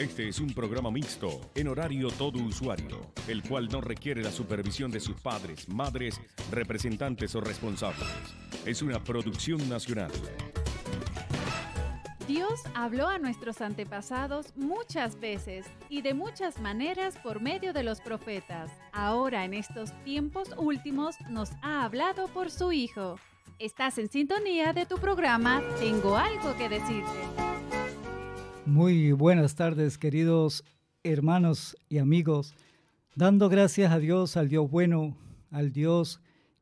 Este es un programa mixto, en horario todo usuario, el cual no requiere la supervisión de sus padres, madres, representantes o responsables. Es una producción nacional. Dios habló a nuestros antepasados muchas veces y de muchas maneras por medio de los profetas. Ahora en estos tiempos últimos nos ha hablado por su Hijo. Estás en sintonía de tu programa Tengo algo que decirte. Muy buenas tardes, queridos hermanos y amigos, dando gracias a Dios, al Dios bueno, al Dios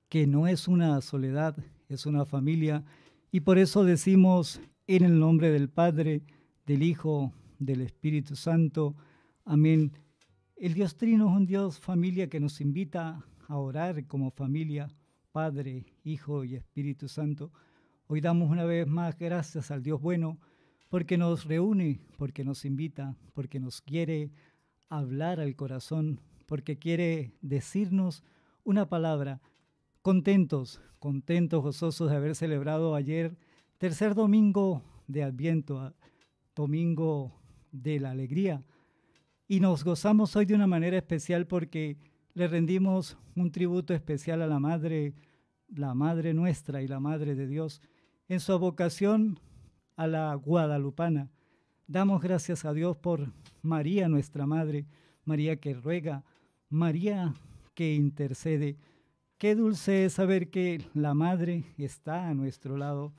que no es una soledad, es una familia, y por eso decimos en el nombre del Padre, del Hijo, del Espíritu Santo, amén. El Dios Trino es un Dios familia que nos invita a orar como familia, Padre, Hijo y Espíritu Santo. Hoy damos una vez más gracias al Dios bueno, porque nos reúne, porque nos invita, porque nos quiere hablar al corazón, porque quiere decirnos una palabra. Contentos, contentos, gozosos de haber celebrado ayer tercer domingo de Adviento, ah, domingo de la alegría. Y nos gozamos hoy de una manera especial porque le rendimos un tributo especial a la Madre, la Madre nuestra y la Madre de Dios. En su vocación a la guadalupana. Damos gracias a Dios por María nuestra Madre, María que ruega, María que intercede. Qué dulce es saber que la Madre está a nuestro lado.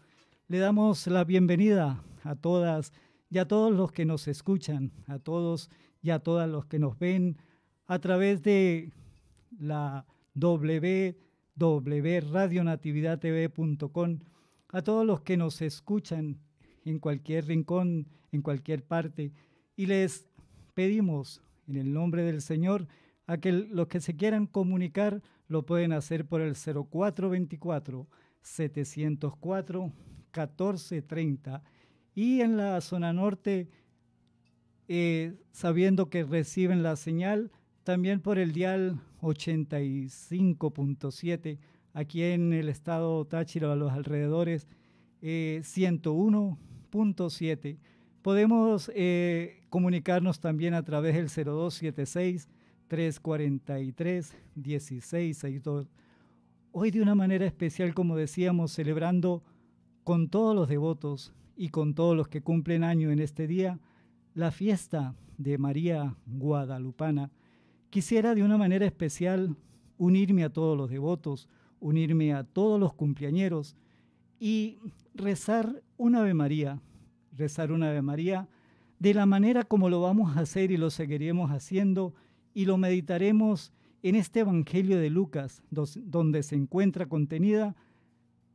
Le damos la bienvenida a todas y a todos los que nos escuchan, a todos y a todas los que nos ven a través de la www.radionatividadtv.com, a todos los que nos escuchan en cualquier rincón, en cualquier parte. Y les pedimos en el nombre del Señor a que los que se quieran comunicar lo pueden hacer por el 0424 704 1430 y en la zona norte eh, sabiendo que reciben la señal también por el dial 85.7 aquí en el estado Táchira a los alrededores 101 eh, punto siete. Podemos eh, comunicarnos también a través del 0276-343-1662. Hoy de una manera especial, como decíamos, celebrando con todos los devotos y con todos los que cumplen año en este día la fiesta de María Guadalupana. Quisiera de una manera especial unirme a todos los devotos, unirme a todos los cumpleañeros, y rezar un Ave María, rezar un Ave María de la manera como lo vamos a hacer y lo seguiremos haciendo y lo meditaremos en este Evangelio de Lucas, donde se encuentra contenida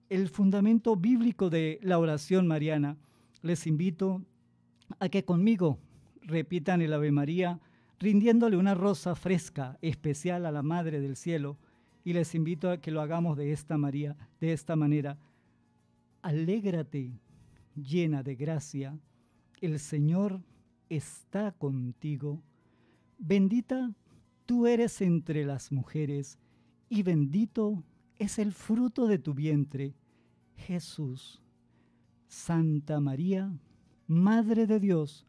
el fundamento bíblico de la oración mariana. Les invito a que conmigo repitan el Ave María, rindiéndole una rosa fresca especial a la Madre del Cielo, y les invito a que lo hagamos de esta María, de esta manera. Alégrate, llena de gracia, el Señor está contigo. Bendita tú eres entre las mujeres, y bendito es el fruto de tu vientre, Jesús. Santa María, Madre de Dios,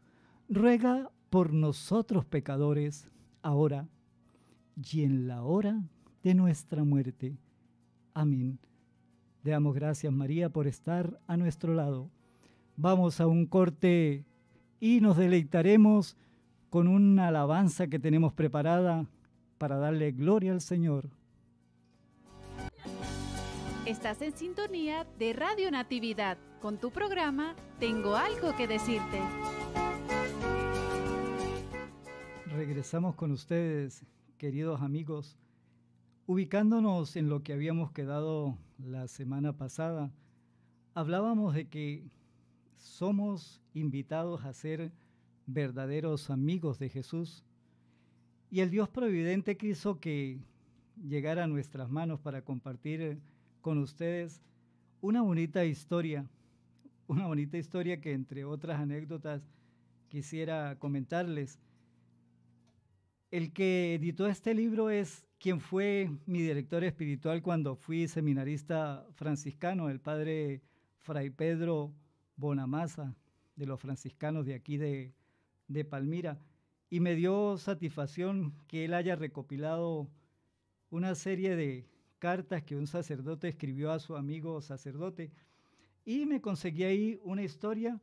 ruega por nosotros pecadores, ahora y en la hora de nuestra muerte. Amén damos gracias María por estar a nuestro lado. Vamos a un corte y nos deleitaremos con una alabanza que tenemos preparada para darle gloria al Señor. Estás en sintonía de Radio Natividad con tu programa Tengo algo que decirte. Regresamos con ustedes, queridos amigos, Ubicándonos en lo que habíamos quedado la semana pasada, hablábamos de que somos invitados a ser verdaderos amigos de Jesús y el Dios Providente quiso que llegara a nuestras manos para compartir con ustedes una bonita historia, una bonita historia que entre otras anécdotas quisiera comentarles. El que editó este libro es quien fue mi director espiritual cuando fui seminarista franciscano, el padre Fray Pedro Bonamasa de los franciscanos de aquí de, de Palmira. Y me dio satisfacción que él haya recopilado una serie de cartas que un sacerdote escribió a su amigo sacerdote. Y me conseguí ahí una historia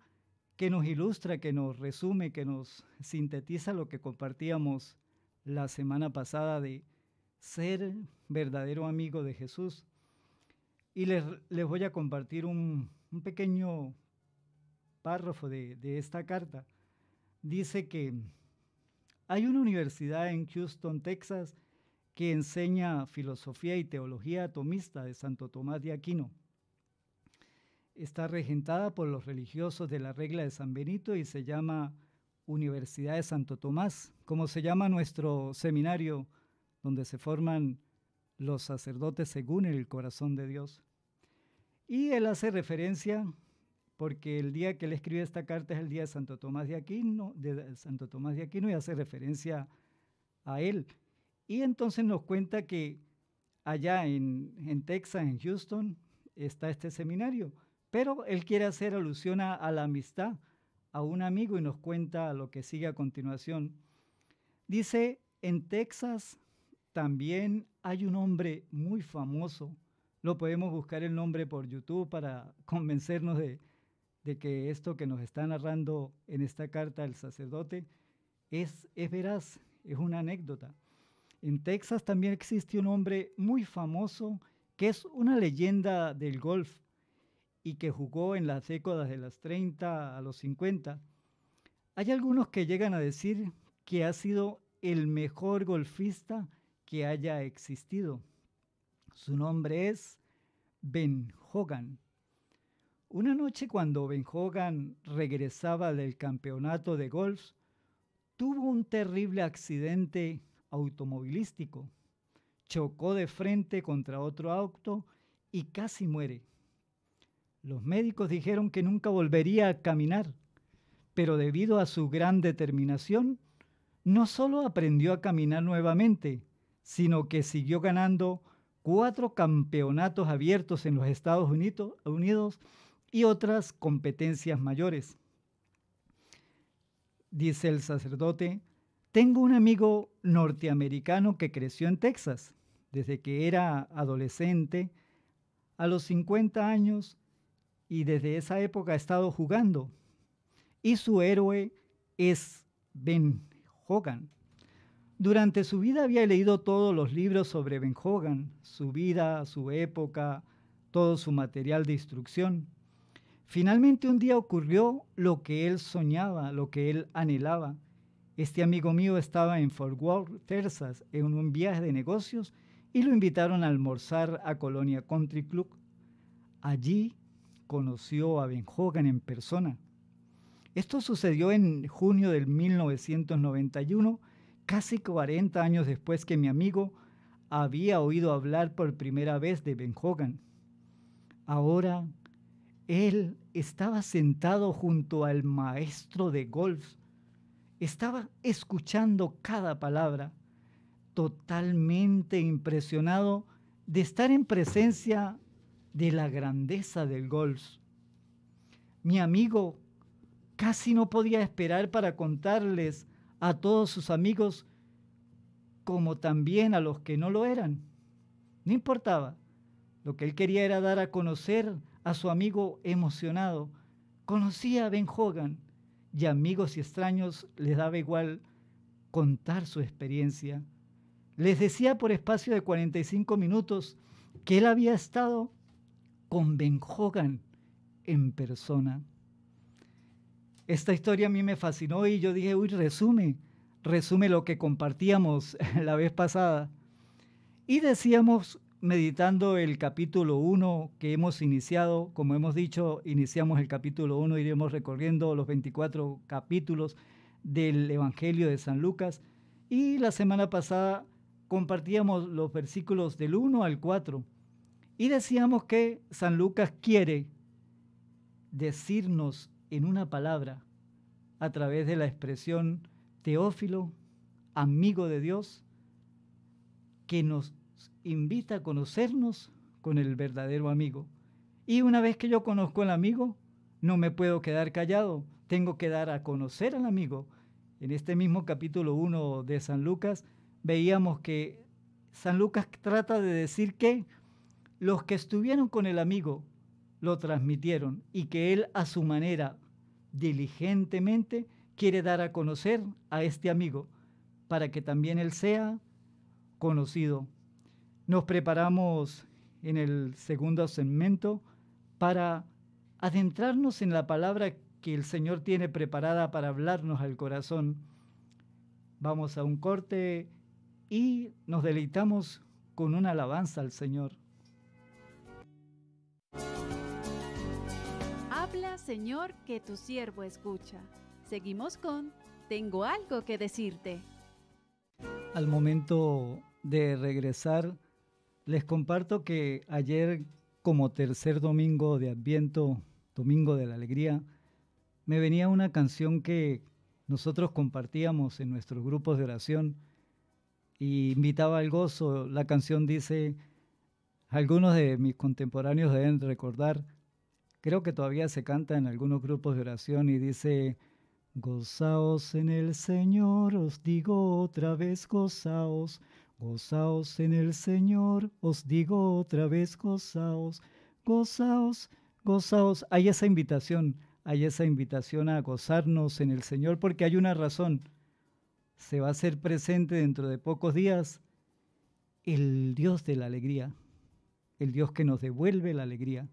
que nos ilustra, que nos resume, que nos sintetiza lo que compartíamos la semana pasada de ser verdadero amigo de Jesús. Y les, voy a compartir un, pequeño párrafo de, de esta carta. Dice que hay una universidad en Houston, Texas, que enseña filosofía y teología atomista de Santo Tomás de Aquino. Está regentada por los religiosos de la regla de San Benito y se llama Universidad de Santo Tomás, como se llama nuestro seminario donde se forman los sacerdotes según el corazón de Dios. Y él hace referencia, porque el día que él escribe esta carta es el día de Santo Tomás de Aquino, de Santo Tomás de Aquino y hace referencia a él. Y entonces nos cuenta que allá en, en Texas, en Houston, está este seminario, pero él quiere hacer alusión a la amistad, a un amigo y nos cuenta lo que sigue a continuación. Dice, en Texas también hay un hombre muy famoso. Lo podemos buscar el nombre por YouTube para convencernos de, que esto que nos está narrando en esta carta el sacerdote es, es veraz, es una anécdota. En Texas también existe un hombre muy famoso que es una leyenda del golf y que jugó en las décadas de las 30 a los 50, hay algunos que llegan a decir que ha sido el mejor golfista que haya existido. Su nombre es Ben Hogan. Una noche cuando Ben Hogan regresaba del campeonato de golf, tuvo un terrible accidente automovilístico. Chocó de frente contra otro auto y casi muere. Los médicos dijeron que nunca volvería a caminar, pero debido a su gran determinación, no solo aprendió a caminar nuevamente, sino que siguió ganando cuatro campeonatos abiertos en los Estados Unidos y otras competencias mayores. Dice el sacerdote, tengo un amigo norteamericano que creció en Texas. Desde que era adolescente, a los 50 años y desde esa época ha estado jugando. Y su héroe es Ben Hogan. Durante su vida había leído todos los libros sobre Ben Hogan, su vida, su época, todo su material de instrucción. Finalmente un día ocurrió lo que él soñaba, lo que él anhelaba. Este amigo mío estaba en Fort Worth, Texas, en un viaje de negocios y lo invitaron a almorzar a Colonia Country Club. Allí conoció a Ben Hogan en persona. Esto sucedió en junio de 1991, casi 40 años después que mi amigo había oído hablar por primera vez de Ben Hogan. Ahora, él estaba sentado junto al maestro de golf. Estaba escuchando cada palabra, totalmente impresionado de estar en presencia de la grandeza del golf. Mi amigo casi no podía esperar para contarles a todos sus amigos como también a los que no lo eran. No importaba. Lo que él quería era dar a conocer a su amigo emocionado. Conocía a Ben Hogan y amigos y extraños les daba igual contar su experiencia. Les decía por espacio de 45 minutos que él había estado con Ben en persona. Esta historia a mí me fascinó y yo dije, uy, resume, resume lo que compartíamos la vez pasada. Y decíamos, meditando el capítulo 1 que hemos iniciado, como hemos dicho, iniciamos el capítulo 1, iremos recorriendo los 24 capítulos del Evangelio de San Lucas. Y la semana pasada compartíamos los versículos del 1 al 4 y decíamos que San Lucas quiere decirnos en una palabra, a través de la expresión Teófilo, amigo de Dios, que nos invita a conocernos con el verdadero amigo. Y una vez que yo conozco al amigo, no me puedo quedar callado, tengo que dar a conocer al amigo. En este mismo capítulo 1 de San Lucas veíamos que San Lucas trata de decir que los que estuvieron con el amigo lo transmitieron y que él a su manera, diligentemente, quiere dar a conocer a este amigo para que también él sea conocido. Nos preparamos en el segundo segmento para adentrarnos en la palabra que el Señor tiene preparada para hablarnos al corazón. Vamos a un corte y nos deleitamos con una alabanza al Señor. Señor, que tu siervo escucha. Seguimos con, tengo algo que decirte. Al momento de regresar, les comparto que ayer, como tercer domingo de Adviento, Domingo de la Alegría, me venía una canción que nosotros compartíamos en nuestros grupos de oración y invitaba al gozo. La canción dice, algunos de mis contemporáneos deben recordar, Creo que todavía se canta en algunos grupos de oración y dice, gozaos en el Señor, os digo otra vez, gozaos, gozaos en el Señor, os digo otra vez, gozaos, gozaos, gozaos. Hay esa invitación, hay esa invitación a gozarnos en el Señor porque hay una razón. Se va a hacer presente dentro de pocos días el Dios de la alegría, el Dios que nos devuelve la alegría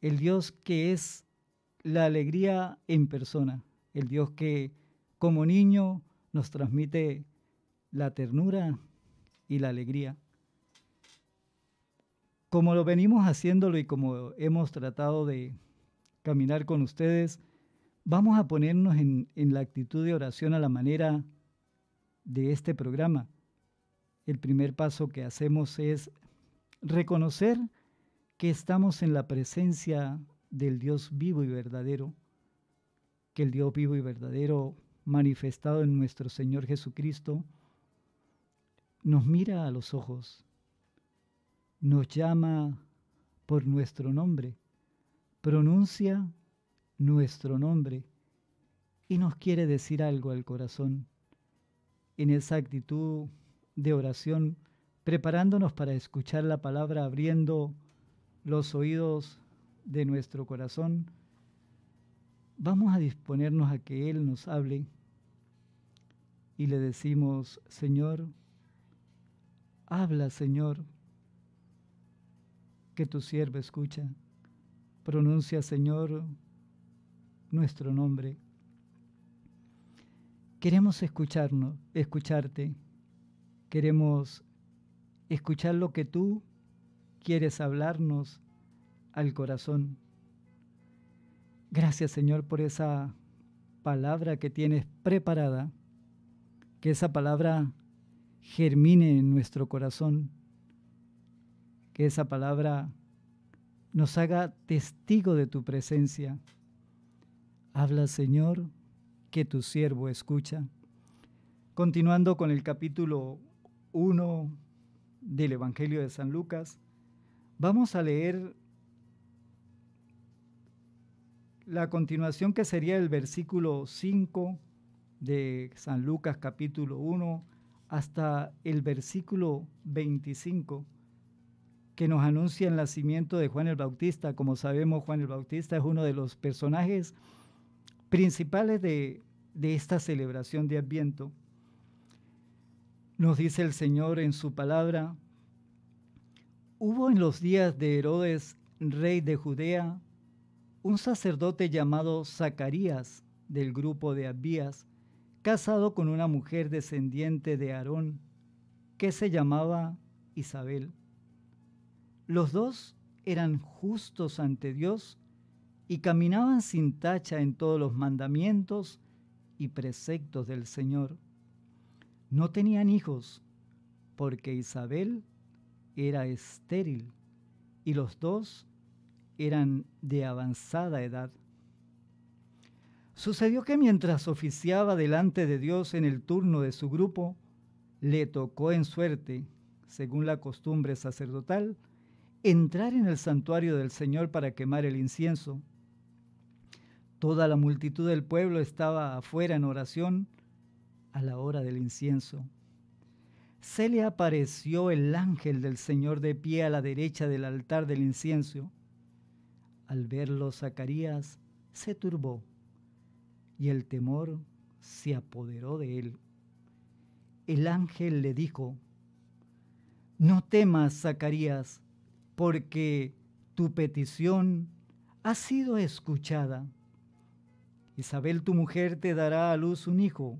el Dios que es la alegría en persona, el Dios que como niño nos transmite la ternura y la alegría. Como lo venimos haciéndolo y como hemos tratado de caminar con ustedes, vamos a ponernos en, la actitud de oración a la manera de este programa. El primer paso que hacemos es reconocer que estamos en la presencia del Dios vivo y verdadero, que el Dios vivo y verdadero manifestado en nuestro Señor Jesucristo nos mira a los ojos, nos llama por nuestro nombre, pronuncia nuestro nombre y nos quiere decir algo al corazón. En esa actitud de oración, preparándonos para escuchar la palabra, abriendo los oídos de nuestro corazón, vamos a disponernos a que Él nos hable y le decimos, Señor, habla Señor, que tu siervo escucha, pronuncia Señor nuestro nombre. Queremos escucharnos, escucharte, queremos escuchar lo que tú quieres hablarnos al corazón. Gracias Señor por esa palabra que tienes preparada, que esa palabra germine en nuestro corazón, que esa palabra nos haga testigo de tu presencia. Habla Señor, que tu siervo escucha. Continuando con el capítulo 1 del Evangelio de San Lucas, Vamos a leer la continuación que sería el versículo 5 de San Lucas capítulo 1 hasta el versículo 25 que nos anuncia el nacimiento de Juan el Bautista. Como sabemos, Juan el Bautista es uno de los personajes principales de, de esta celebración de Adviento. Nos dice el Señor en su palabra, Hubo en los días de Herodes, rey de Judea, un sacerdote llamado Zacarías, del grupo de Abías, casado con una mujer descendiente de Aarón, que se llamaba Isabel. Los dos eran justos ante Dios y caminaban sin tacha en todos los mandamientos y preceptos del Señor. No tenían hijos, porque Isabel era estéril y los dos eran de avanzada edad. Sucedió que mientras oficiaba delante de Dios en el turno de su grupo, le tocó en suerte, según la costumbre sacerdotal, entrar en el santuario del Señor para quemar el incienso. Toda la multitud del pueblo estaba afuera en oración a la hora del incienso se le apareció el ángel del Señor de pie a la derecha del altar del incienso. Al verlo, Zacarías se turbó y el temor se apoderó de él. El ángel le dijo, no temas, Zacarías, porque tu petición ha sido escuchada. Isabel, tu mujer, te dará a luz un hijo,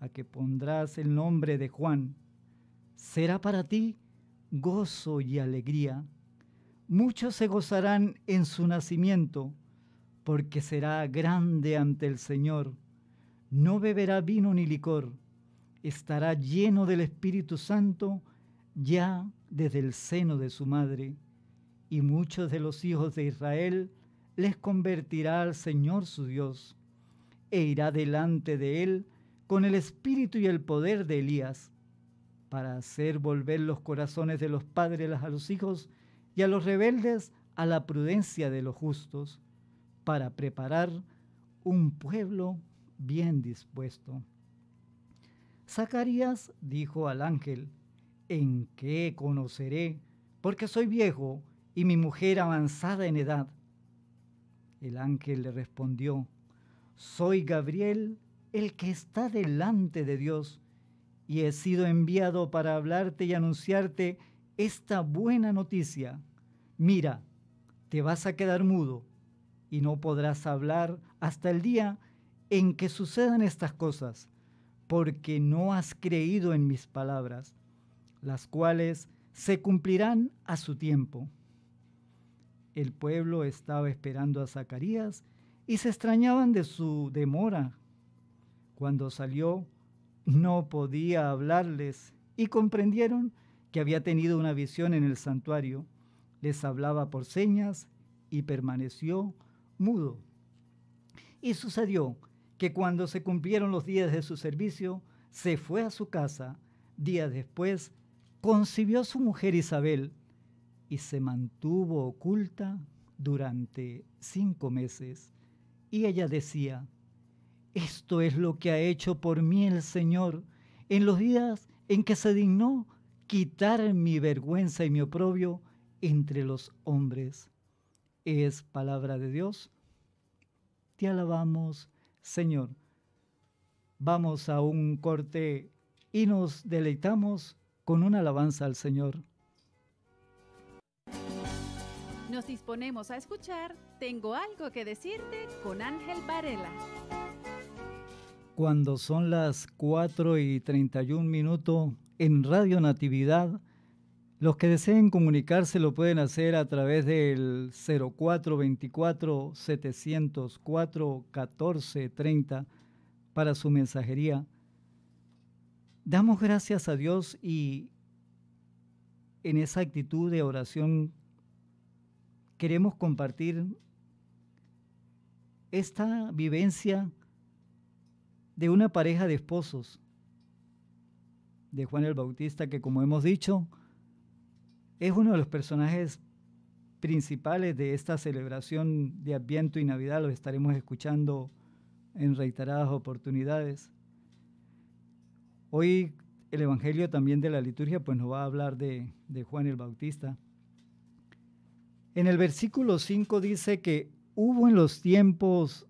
a que pondrás el nombre de Juan será para ti gozo y alegría. Muchos se gozarán en su nacimiento, porque será grande ante el Señor. No beberá vino ni licor, estará lleno del Espíritu Santo ya desde el seno de su madre. Y muchos de los hijos de Israel les convertirá al Señor su Dios, e irá delante de él con el espíritu y el poder de Elías para hacer volver los corazones de los padres a los hijos y a los rebeldes a la prudencia de los justos, para preparar un pueblo bien dispuesto. Zacarías dijo al ángel, ¿en qué conoceré? Porque soy viejo y mi mujer avanzada en edad. El ángel le respondió, soy Gabriel, el que está delante de Dios y he sido enviado para hablarte y anunciarte esta buena noticia. Mira, te vas a quedar mudo y no podrás hablar hasta el día en que sucedan estas cosas, porque no has creído en mis palabras, las cuales se cumplirán a su tiempo. El pueblo estaba esperando a Zacarías y se extrañaban de su demora. Cuando salió, no podía hablarles y comprendieron que había tenido una visión en el santuario. Les hablaba por señas y permaneció mudo. Y sucedió que cuando se cumplieron los días de su servicio, se fue a su casa. Días después, concibió a su mujer Isabel y se mantuvo oculta durante cinco meses. Y ella decía, esto es lo que ha hecho por mí el Señor en los días en que se dignó quitar mi vergüenza y mi oprobio entre los hombres. Es palabra de Dios. Te alabamos, Señor. Vamos a un corte y nos deleitamos con una alabanza al Señor. Nos disponemos a escuchar Tengo algo que decirte con Ángel Varela cuando son las 4 y 31 minutos en Radio Natividad. Los que deseen comunicarse lo pueden hacer a través del 0424-704-1430 para su mensajería. Damos gracias a Dios y en esa actitud de oración queremos compartir esta vivencia de una pareja de esposos de Juan el Bautista, que como hemos dicho, es uno de los personajes principales de esta celebración de Adviento y Navidad, lo estaremos escuchando en reiteradas oportunidades. Hoy el Evangelio también de la liturgia pues nos va a hablar de, de Juan el Bautista. En el versículo 5 dice que hubo en los tiempos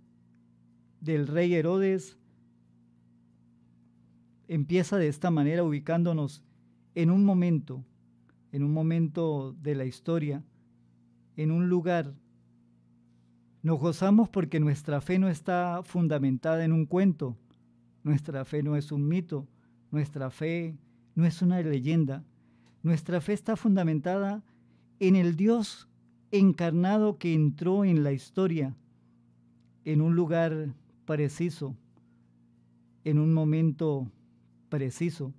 del rey Herodes empieza de esta manera ubicándonos en un momento, en un momento de la historia, en un lugar. Nos gozamos porque nuestra fe no está fundamentada en un cuento, nuestra fe no es un mito, nuestra fe no es una leyenda, nuestra fe está fundamentada en el Dios encarnado que entró en la historia, en un lugar preciso, en un momento preciso.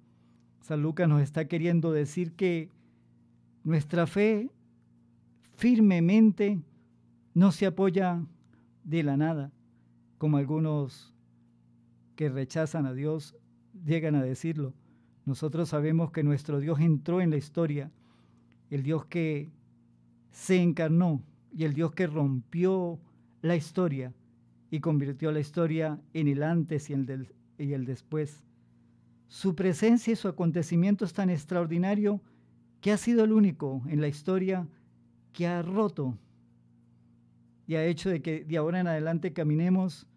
San Lucas nos está queriendo decir que nuestra fe firmemente no se apoya de la nada, como algunos que rechazan a Dios llegan a decirlo. Nosotros sabemos que nuestro Dios entró en la historia, el Dios que se encarnó y el Dios que rompió la historia y convirtió la historia en el antes y el, y el después. Su presencia y su acontecimiento es tan extraordinario que ha sido el único en la historia que ha roto y ha hecho de que de ahora en adelante caminemos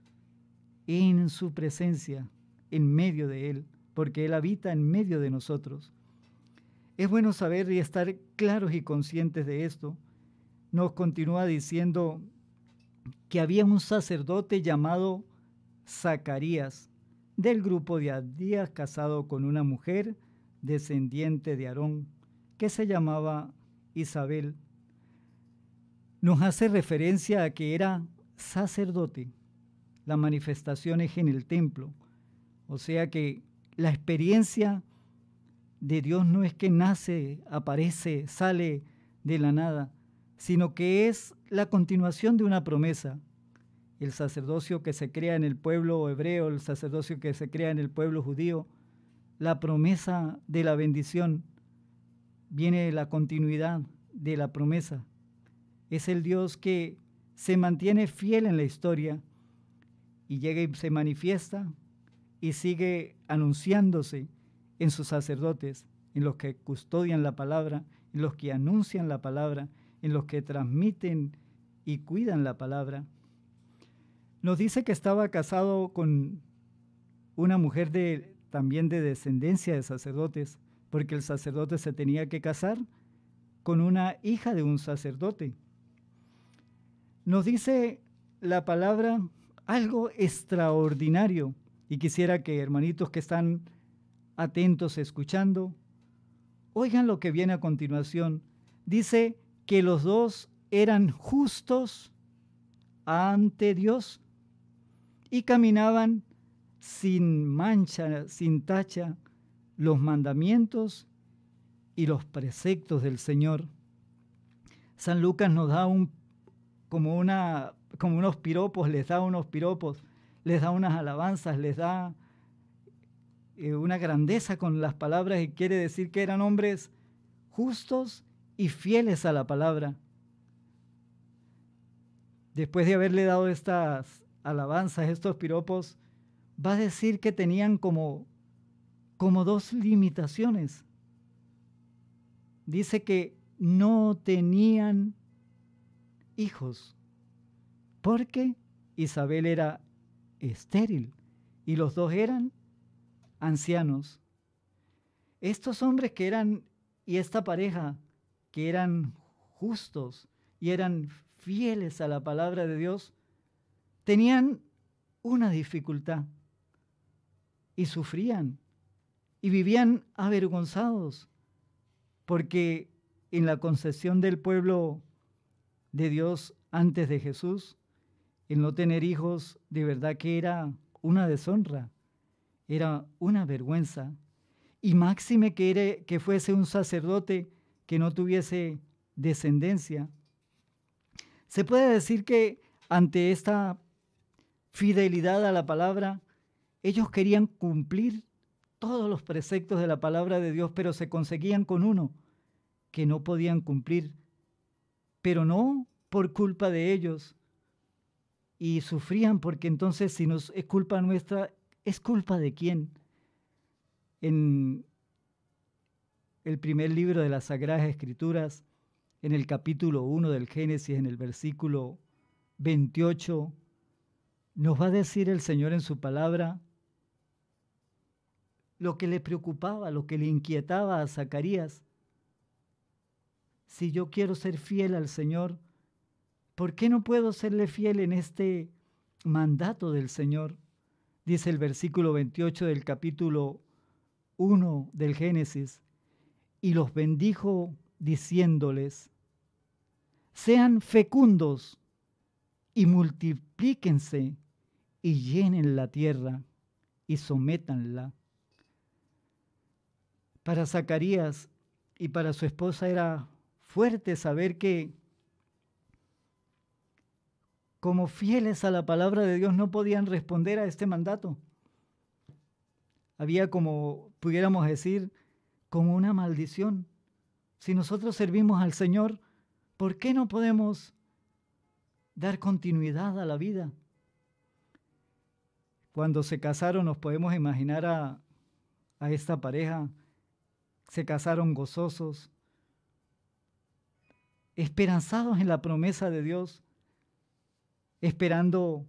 en su presencia, en medio de Él, porque Él habita en medio de nosotros. Es bueno saber y estar claros y conscientes de esto. Nos continúa diciendo que había un sacerdote llamado Zacarías, del grupo de Adías casado con una mujer descendiente de Aarón, que se llamaba Isabel, nos hace referencia a que era sacerdote. La manifestación es en el templo. O sea que la experiencia de Dios no es que nace, aparece, sale de la nada, sino que es la continuación de una promesa el sacerdocio que se crea en el pueblo hebreo, el sacerdocio que se crea en el pueblo judío, la promesa de la bendición, viene la continuidad de la promesa. Es el Dios que se mantiene fiel en la historia y llega y se manifiesta y sigue anunciándose en sus sacerdotes, en los que custodian la palabra, en los que anuncian la palabra, en los que transmiten y cuidan la palabra nos dice que estaba casado con una mujer de, también de descendencia de sacerdotes, porque el sacerdote se tenía que casar con una hija de un sacerdote. Nos dice la palabra algo extraordinario y quisiera que hermanitos que están atentos escuchando, oigan lo que viene a continuación. Dice que los dos eran justos ante Dios y caminaban sin mancha, sin tacha, los mandamientos y los preceptos del Señor. San Lucas nos da un, como, una, como unos piropos, les da unos piropos, les da unas alabanzas, les da eh, una grandeza con las palabras y quiere decir que eran hombres justos y fieles a la palabra. Después de haberle dado estas alabanza estos piropos, va a decir que tenían como, como dos limitaciones. Dice que no tenían hijos, porque Isabel era estéril y los dos eran ancianos. Estos hombres que eran, y esta pareja, que eran justos y eran fieles a la palabra de Dios, tenían una dificultad y sufrían y vivían avergonzados porque en la concesión del pueblo de Dios antes de Jesús, el no tener hijos de verdad que era una deshonra, era una vergüenza. Y máxime que, que fuese un sacerdote que no tuviese descendencia. Se puede decir que ante esta fidelidad a la palabra. Ellos querían cumplir todos los preceptos de la palabra de Dios, pero se conseguían con uno que no podían cumplir, pero no por culpa de ellos. Y sufrían porque entonces si nos es culpa nuestra, ¿es culpa de quién? En el primer libro de las Sagradas Escrituras, en el capítulo 1 del Génesis, en el versículo 28, nos va a decir el Señor en su palabra lo que le preocupaba, lo que le inquietaba a Zacarías. Si yo quiero ser fiel al Señor, ¿por qué no puedo serle fiel en este mandato del Señor? Dice el versículo 28 del capítulo 1 del Génesis, y los bendijo diciéndoles, sean fecundos y multiplíquense y llenen la tierra y sométanla. Para Zacarías y para su esposa era fuerte saber que como fieles a la palabra de Dios no podían responder a este mandato. Había como, pudiéramos decir, como una maldición. Si nosotros servimos al Señor, ¿por qué no podemos dar continuidad a la vida? Cuando se casaron nos podemos imaginar a, esta pareja. Se casaron gozosos, esperanzados en la promesa de Dios, esperando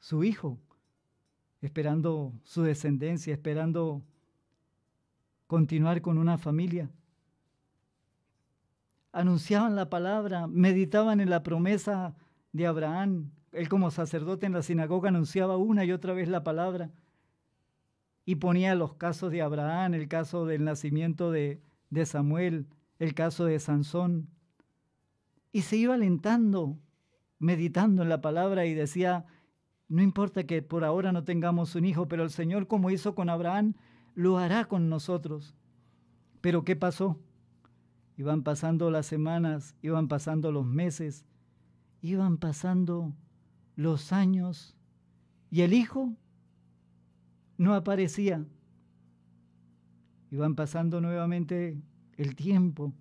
su hijo, esperando su descendencia, esperando continuar con una familia. Anunciaban la palabra, meditaban en la promesa de Abraham, él como sacerdote en la sinagoga anunciaba una y otra vez la palabra y ponía los casos de Abraham, el caso del nacimiento de, de Samuel, el caso de Sansón. Y se iba alentando, meditando en la palabra y decía, no importa que por ahora no tengamos un hijo, pero el Señor como hizo con Abraham, lo hará con nosotros. Pero ¿qué pasó? Iban pasando las semanas, iban pasando los meses, iban pasando los años y el hijo no aparecía. Iban pasando nuevamente el tiempo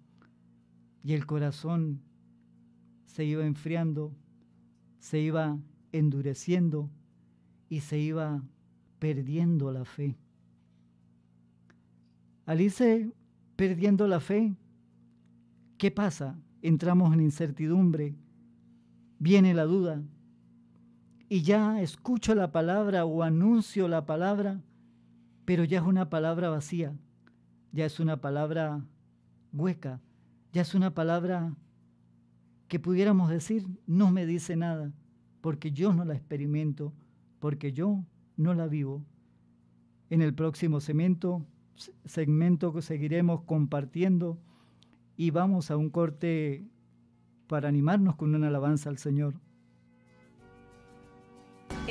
y el corazón se iba enfriando, se iba endureciendo y se iba perdiendo la fe. Al irse perdiendo la fe, ¿qué pasa? Entramos en incertidumbre, viene la duda, y ya escucho la palabra o anuncio la palabra, pero ya es una palabra vacía, ya es una palabra hueca, ya es una palabra que pudiéramos decir no me dice nada, porque yo no la experimento, porque yo no la vivo. En el próximo segmento, segmento que seguiremos compartiendo y vamos a un corte para animarnos con una alabanza al Señor.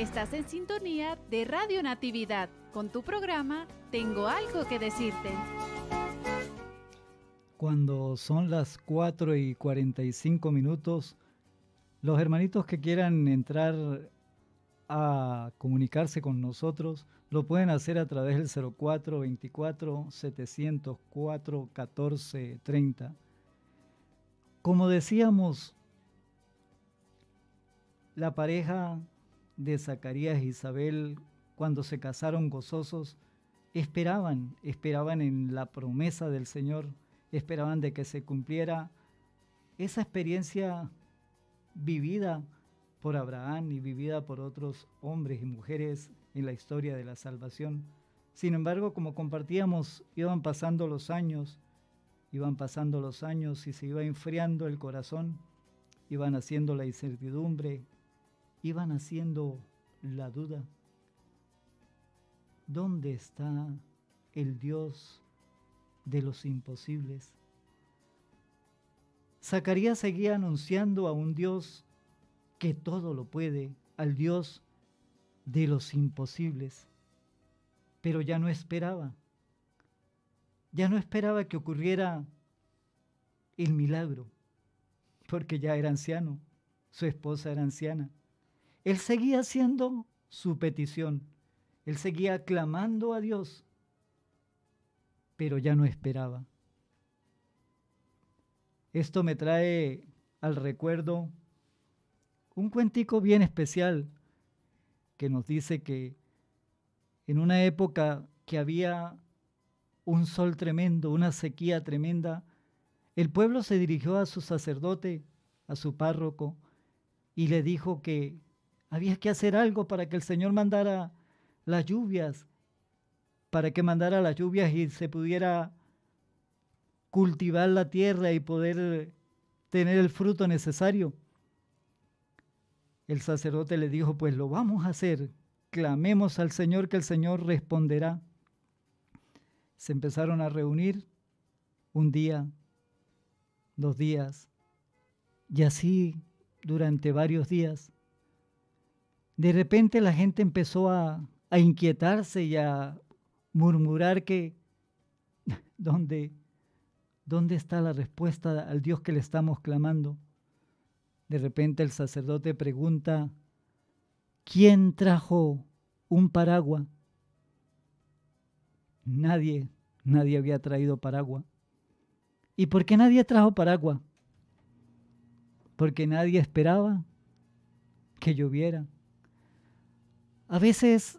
Estás en sintonía de Radio Natividad con tu programa Tengo algo que decirte. Cuando son las 4 y 45 minutos, los hermanitos que quieran entrar a comunicarse con nosotros lo pueden hacer a través del 0424 704 1430. Como decíamos, la pareja de Zacarías e Isabel cuando se casaron gozosos, esperaban, esperaban en la promesa del Señor, esperaban de que se cumpliera esa experiencia vivida por Abraham y vivida por otros hombres y mujeres en la historia de la salvación. Sin embargo, como compartíamos, iban pasando los años, iban pasando los años y se iba enfriando el corazón, iban haciendo la incertidumbre, iban haciendo la duda. ¿Dónde está el Dios de los imposibles? Zacarías seguía anunciando a un Dios que todo lo puede, al Dios de los imposibles, pero ya no esperaba, ya no esperaba que ocurriera el milagro, porque ya era anciano, su esposa era anciana. Él seguía haciendo su petición, él seguía clamando a Dios, pero ya no esperaba. Esto me trae al recuerdo un cuentico bien especial que nos dice que en una época que había un sol tremendo, una sequía tremenda, el pueblo se dirigió a su sacerdote, a su párroco, y le dijo que había que hacer algo para que el Señor mandara las lluvias, para que mandara las lluvias y se pudiera cultivar la tierra y poder tener el fruto necesario. El sacerdote le dijo, pues lo vamos a hacer, clamemos al Señor que el Señor responderá. Se empezaron a reunir un día, dos días, y así durante varios días de repente la gente empezó a, inquietarse y a murmurar que ¿dónde, dónde está la respuesta al Dios que le estamos clamando. De repente el sacerdote pregunta, ¿quién trajo un paraguas? Nadie, nadie había traído paraguas. ¿Y por qué nadie trajo paraguas? Porque nadie esperaba que lloviera a veces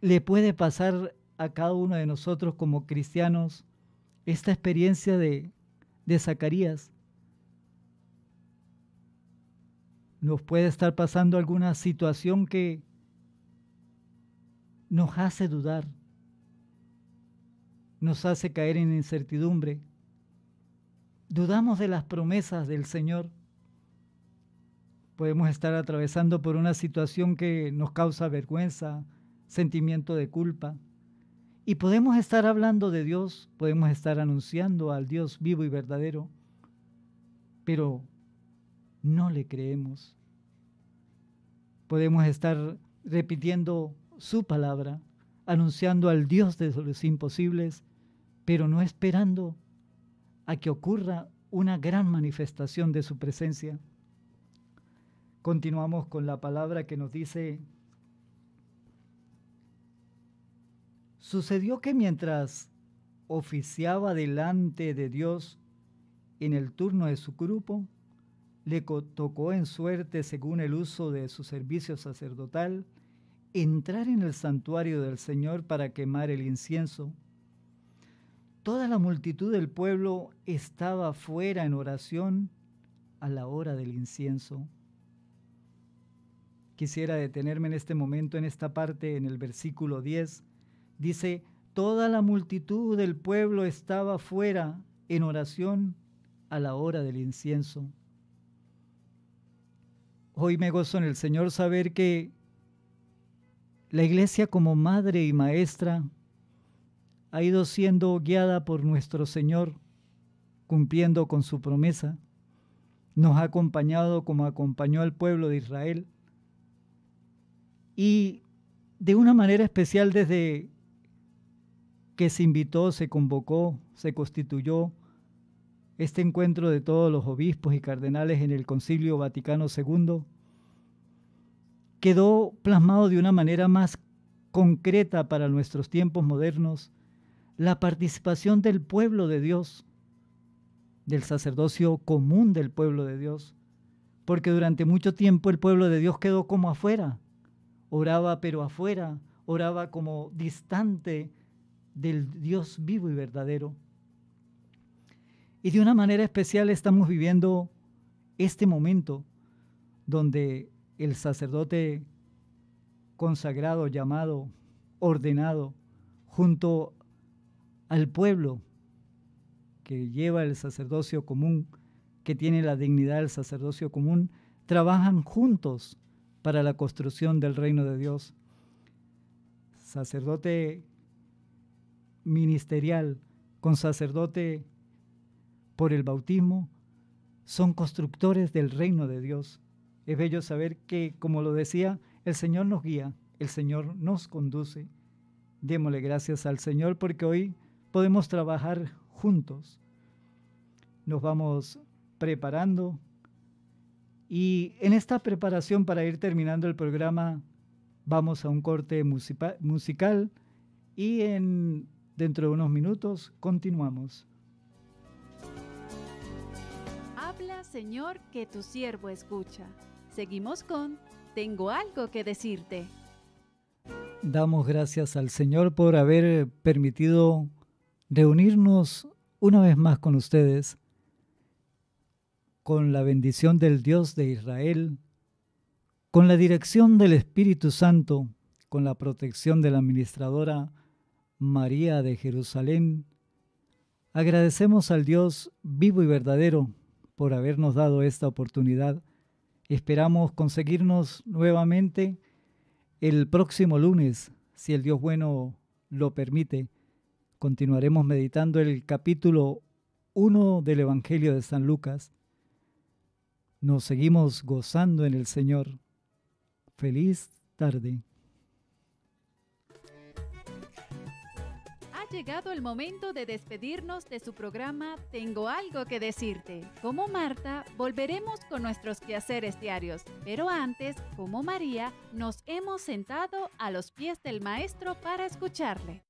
le puede pasar a cada uno de nosotros como cristianos esta experiencia de, Zacarías. Nos puede estar pasando alguna situación que nos hace dudar, nos hace caer en incertidumbre. Dudamos de las promesas del Señor podemos estar atravesando por una situación que nos causa vergüenza, sentimiento de culpa. Y podemos estar hablando de Dios, podemos estar anunciando al Dios vivo y verdadero, pero no le creemos. Podemos estar repitiendo su palabra, anunciando al Dios de los imposibles, pero no esperando a que ocurra una gran manifestación de su presencia. Continuamos con la palabra que nos dice, sucedió que mientras oficiaba delante de Dios en el turno de su grupo, le tocó en suerte, según el uso de su servicio sacerdotal, entrar en el santuario del Señor para quemar el incienso. Toda la multitud del pueblo estaba fuera en oración a la hora del incienso. Quisiera detenerme en este momento, en esta parte, en el versículo 10. Dice, toda la multitud del pueblo estaba fuera en oración a la hora del incienso. Hoy me gozo en el Señor saber que la iglesia como madre y maestra ha ido siendo guiada por nuestro Señor, cumpliendo con su promesa. Nos ha acompañado como acompañó al pueblo de Israel y de una manera especial desde que se invitó, se convocó, se constituyó este encuentro de todos los obispos y cardenales en el Concilio Vaticano II, quedó plasmado de una manera más concreta para nuestros tiempos modernos la participación del pueblo de Dios, del sacerdocio común del pueblo de Dios, porque durante mucho tiempo el pueblo de Dios quedó como afuera, oraba pero afuera, oraba como distante del Dios vivo y verdadero. Y de una manera especial estamos viviendo este momento donde el sacerdote consagrado, llamado, ordenado, junto al pueblo que lleva el sacerdocio común, que tiene la dignidad del sacerdocio común, trabajan juntos para la construcción del reino de Dios. Sacerdote ministerial con sacerdote por el bautismo son constructores del reino de Dios. Es bello saber que, como lo decía, el Señor nos guía, el Señor nos conduce. Démosle gracias al Señor porque hoy podemos trabajar juntos. Nos vamos preparando y en esta preparación para ir terminando el programa, vamos a un corte musical y en, dentro de unos minutos continuamos. Habla, Señor, que tu siervo escucha. Seguimos con Tengo algo que decirte. Damos gracias al Señor por haber permitido reunirnos una vez más con ustedes con la bendición del Dios de Israel, con la dirección del Espíritu Santo, con la protección de la administradora María de Jerusalén, agradecemos al Dios vivo y verdadero por habernos dado esta oportunidad. Esperamos conseguirnos nuevamente el próximo lunes, si el Dios bueno lo permite. Continuaremos meditando el capítulo 1 del Evangelio de San Lucas. Nos seguimos gozando en el Señor. Feliz tarde. Ha llegado el momento de despedirnos de su programa Tengo algo que decirte. Como Marta, volveremos con nuestros quehaceres diarios, pero antes, como María, nos hemos sentado a los pies del Maestro para escucharle.